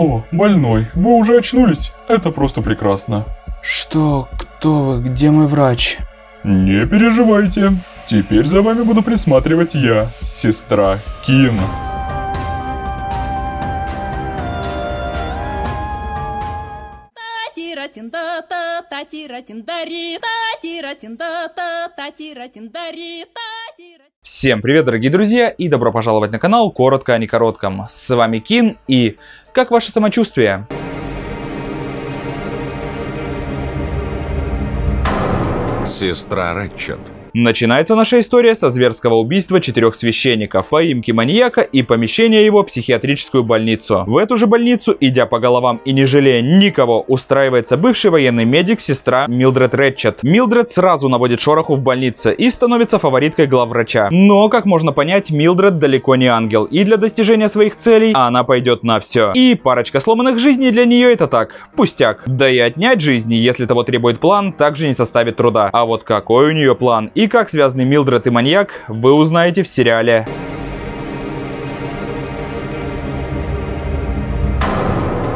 «О, больной, вы уже очнулись? Это просто прекрасно!» «Что? Кто вы? Где мой врач?» «Не переживайте, теперь за вами буду присматривать я, сестра Кин!» Татиратин-да-та, татиратин-дари, татиратин-да-та, татиратин-дари, татиратин-дари. Всем привет, дорогие друзья, и добро пожаловать на канал Коротко а не коротком. С вами Кин, и как ваше самочувствие? Сестра Рэтчет. Начинается наша история со зверского убийства четырех священников, поимки маньяка и помещения его в психиатрическую больницу. В эту же больницу, идя по головам и не жалея никого, устраивается бывший военный медик сестра Милдред Рэтчет. Милдред сразу наводит шороху в больнице и становится фавориткой главврача. Но, как можно понять, Милдред далеко не ангел, и для достижения своих целей она пойдет на все. И парочка сломанных жизней для нее это так, пустяк. Да и отнять жизни, если того требует план, также не составит труда. А вот какой у нее план и как связаны Милдред и маньяк, вы узнаете в сериале.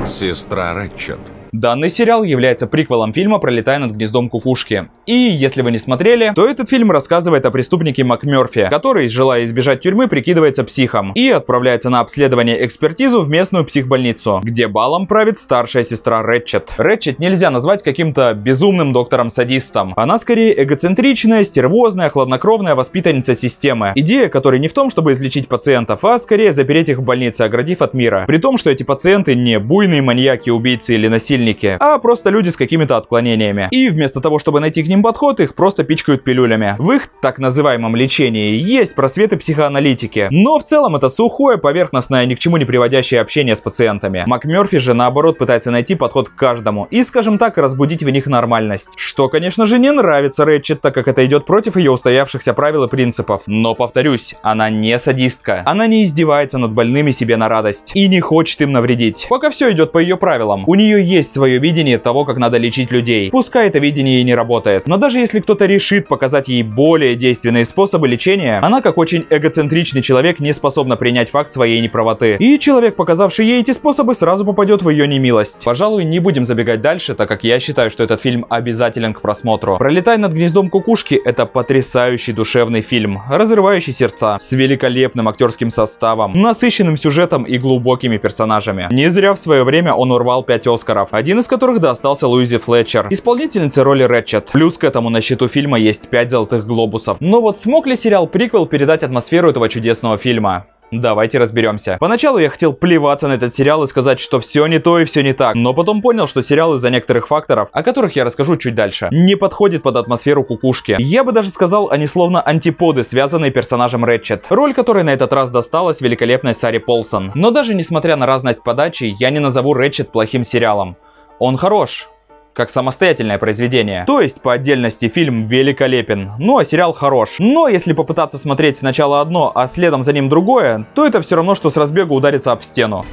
Сестра Рэтчет. Данный сериал является приквелом фильма «Пролетая над гнездом кукушки». И если вы не смотрели, то этот фильм рассказывает о преступнике МакМерфи, который, желая избежать тюрьмы, прикидывается психом и отправляется на обследование экспертизу в местную психбольницу, где балом правит старшая сестра Рэтчет. Рэтчет нельзя назвать каким-то безумным доктором-садистом. Она скорее эгоцентричная, стервозная, хладнокровная воспитанница системы. Идея которой не в том, чтобы излечить пациентов, а скорее запереть их в больнице, оградив от мира. При том, что эти пациенты не буйные маньяки, убийцы или насильники, насильники, а просто люди с какими-то отклонениями. И вместо того, чтобы найти к ним подход, их просто пичкают пилюлями. В их так называемом лечении есть просветы психоаналитики, но в целом это сухое, поверхностное, ни к чему не приводящее общение с пациентами. Макмёрфи же наоборот пытается найти подход к каждому и, скажем так, разбудить в них нормальность. Что, конечно же, не нравится Рэтчет, так как это идет против ее устоявшихся правил и принципов. Но, повторюсь, она не садистка. Она не издевается над больными себе на радость и не хочет им навредить. Пока все идет по ее правилам. У нее есть свое видение того, как надо лечить людей. Пускай это видение и не работает. Но даже если кто-то решит показать ей более действенные способы лечения, она, как очень эгоцентричный человек, не способна принять факт своей неправоты. И человек, показавший ей эти способы, сразу попадет в ее немилость. Пожалуй, не будем забегать дальше, так как я считаю, что этот фильм обязателен к просмотру. «Пролетай над гнездом кукушки» — это потрясающий душевный фильм, разрывающий сердца, с великолепным актерским составом, насыщенным сюжетом и глубокими персонажами. Не зря в свое время он урвал 5 Оскаров один из которых достался Луизе Флетчер, исполнительнице роли Рэтчет. Плюс к этому на счету фильма есть 5 золотых глобусов. Но ну вот смог ли сериал «Приквел» передать атмосферу этого чудесного фильма? Давайте разберемся. Поначалу я хотел плеваться на этот сериал и сказать, что все не то и все не так, но потом понял, что сериал из-за некоторых факторов, о которых я расскажу чуть дальше, не подходит под атмосферу кукушки. Я бы даже сказал, они словно антиподы, связанные персонажем Рэтчет, роль которой на этот раз досталась великолепной Саре Полсон. Но даже несмотря на разность подачи, я не назову Рэтчет плохим сериалом. Он хорош, как самостоятельное произведение. То есть, по отдельности, фильм великолепен, ну а сериал хорош. Но если попытаться смотреть сначала одно, а следом за ним другое, то это все равно, что с разбега ударится об стену.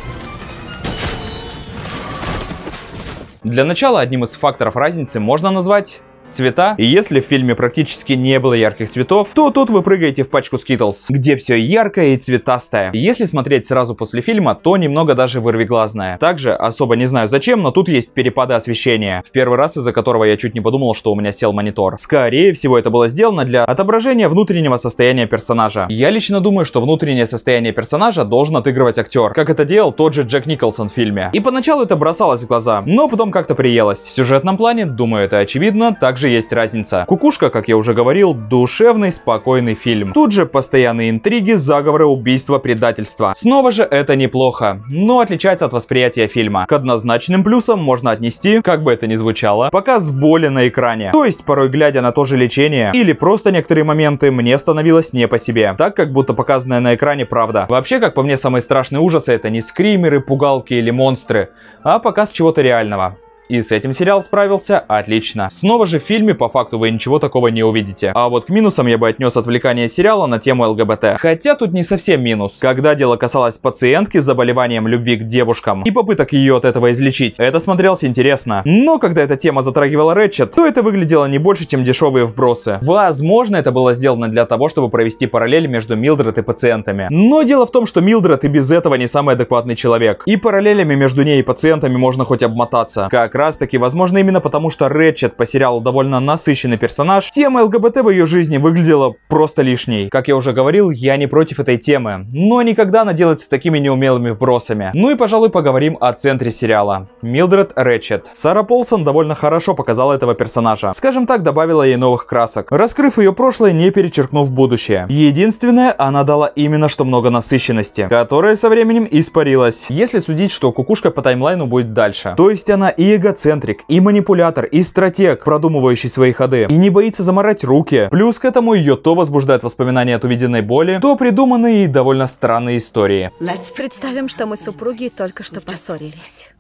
Для начала одним из факторов разницы можно назвать цвета. И если в фильме практически не было ярких цветов, то тут вы прыгаете в пачку Skittles, где все яркое и цветастое. Если смотреть сразу после фильма, то немного даже вырвиглазное. Также, особо не знаю зачем, но тут есть перепады освещения, в первый раз из-за которого я чуть не подумал, что у меня сел монитор. Скорее всего, это было сделано для отображения внутреннего состояния персонажа. Я лично думаю, что внутреннее состояние персонажа должен отыгрывать актер, как это делал тот же Джек Николсон в фильме. И поначалу это бросалось в глаза, но потом как-то приелось. В сюжетном плане, думаю, это очевидно, также также есть разница. «Кукушка», как я уже говорил, душевный, спокойный фильм. Тут же постоянные интриги, заговоры, убийства, предательства. Снова же это неплохо, но отличается от восприятия фильма. К однозначным плюсам можно отнести, как бы это ни звучало, показ боли на экране. То есть, порой глядя на то же лечение, или просто некоторые моменты, мне становилось не по себе. Так, как будто показанная на экране правда. Вообще, как по мне, самые страшные ужасы это не скримеры, пугалки или монстры, а показ чего-то реального. И с этим сериал справился отлично. Снова же в фильме по факту вы ничего такого не увидите. А вот к минусам я бы отнес отвлекание сериала на тему ЛГБТ. Хотя тут не совсем минус. Когда дело касалось пациентки с заболеванием любви к девушкам и попыток ее от этого излечить, это смотрелось интересно. Но когда эта тема затрагивала Рэтчет, то это выглядело не больше, чем дешевые вбросы. Возможно, это было сделано для того, чтобы провести параллель между Милдред и пациентами. Но дело в том, что Милдред и без этого не самый адекватный человек. И параллелями между ней и пациентами можно хоть обмотаться. Как раз таки, возможно, именно потому, что Рэтчет по сериалу довольно насыщенный персонаж, тема ЛГБТ в ее жизни выглядела просто лишней. Как я уже говорил, я не против этой темы, но никогда она делается такими неумелыми вбросами. Ну и, пожалуй, поговорим о центре сериала. Милдред Рэтчет. Сара Полсон довольно хорошо показала этого персонажа. Скажем так, добавила ей новых красок, раскрыв ее прошлое, не перечеркнув будущее. Единственное, она дала именно что много насыщенности, которая со временем испарилась. Если судить, что кукушка по таймлайну будет дальше. То есть она и эгоцентрик, и манипулятор, и стратег, продумывающий свои ходы, и не боится заморать руки. Плюс к этому ее то возбуждает воспоминания от увиденной боли, то придуманные и довольно странные истории. Представим, что мы супруги только что поссорились.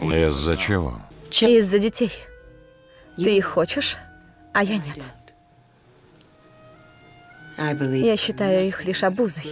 Из-за чего? Из-за детей. Ты их хочешь, а я нет. Я считаю их лишь обузой.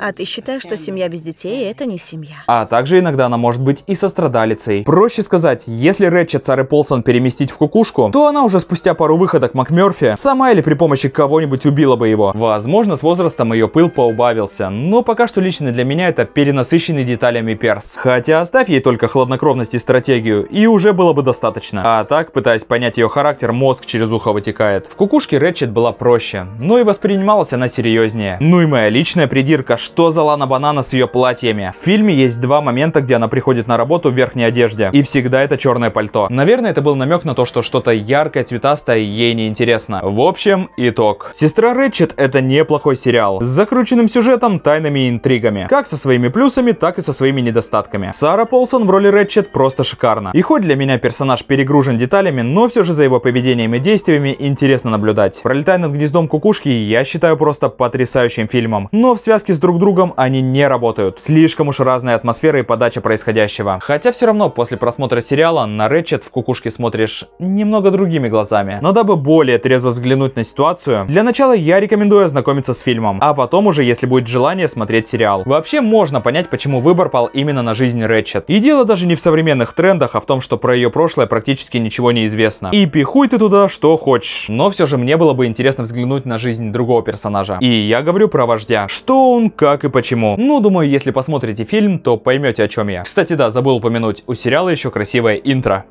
А ты считаешь, что семья без детей – это не семья. А также иногда она может быть и сострадалицей. Проще сказать, если Рэтчет Сары Полсон переместить в кукушку, то она уже спустя пару выходок Макмёрфи сама или при помощи кого-нибудь убила бы его. Возможно, с возрастом ее пыл поубавился, но пока что лично для меня это перенасыщенный деталями перс. Хотя оставь ей только хладнокровность и стратегию, и уже было бы достаточно. А так, пытаясь понять ее характер, мозг через ухо вытекает. В кукушке Рэтчет была проще, но и восприятие воспринималась она серьезнее. Ну и моя личная придирка, что за Лана Банана с ее платьями? В фильме есть два момента, где она приходит на работу в верхней одежде. И всегда это черное пальто. Наверное, это был намек на то, что что-то яркое, цветастое ей не интересно. В общем, итог. Сестра Рэтчет это неплохой сериал. С закрученным сюжетом, тайнами и интригами. Как со своими плюсами, так и со своими недостатками. Сара Полсон в роли Рэтчет просто шикарно. И хоть для меня персонаж перегружен деталями, но все же за его поведением и действиями интересно наблюдать. Пролетая над гнездом кукушки, я я считаю просто потрясающим фильмом. Но в связке с друг другом они не работают. Слишком уж разная атмосфера и подача происходящего. Хотя все равно после просмотра сериала на Рэтчет в кукушке смотришь немного другими глазами. Но дабы более трезво взглянуть на ситуацию, для начала я рекомендую ознакомиться с фильмом, а потом уже, если будет желание, смотреть сериал. Вообще можно понять, почему выбор пал именно на жизнь Рэтчет. И дело даже не в современных трендах, а в том, что про ее прошлое практически ничего не известно. И пихуй ты туда что хочешь. Но все же мне было бы интересно взглянуть на жизнь друг другого персонажа. И я говорю про вождя. Что он, как и почему. Ну, думаю, если посмотрите фильм, то поймете, о чем я. Кстати, да, забыл упомянуть, у сериала еще красивое интро.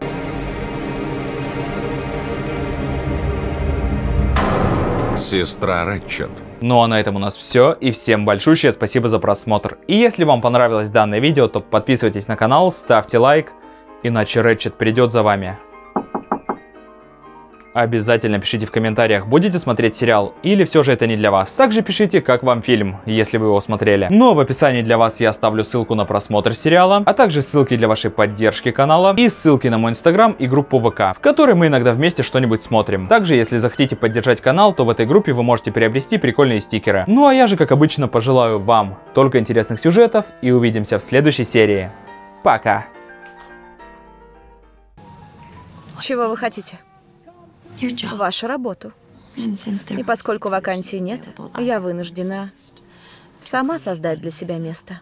Сестра Рэтчет. Ну а на этом у нас все, и всем большущее спасибо за просмотр. И если вам понравилось данное видео, то подписывайтесь на канал, ставьте лайк, иначе Рэтчет придет за вами. Обязательно пишите в комментариях, будете смотреть сериал или все же это не для вас. Также пишите, как вам фильм, если вы его смотрели. Но в описании для вас я оставлю ссылку на просмотр сериала, а также ссылки для вашей поддержки канала и ссылки на мой инстаграм и группу ВК, в которой мы иногда вместе что-нибудь смотрим. Также, если захотите поддержать канал, то в этой группе вы можете приобрести прикольные стикеры. Ну а я же, как обычно, пожелаю вам только интересных сюжетов и увидимся в следующей серии. Пока! Чего вы хотите? вашу работу. И поскольку вакансий нет, я вынуждена сама создать для себя место.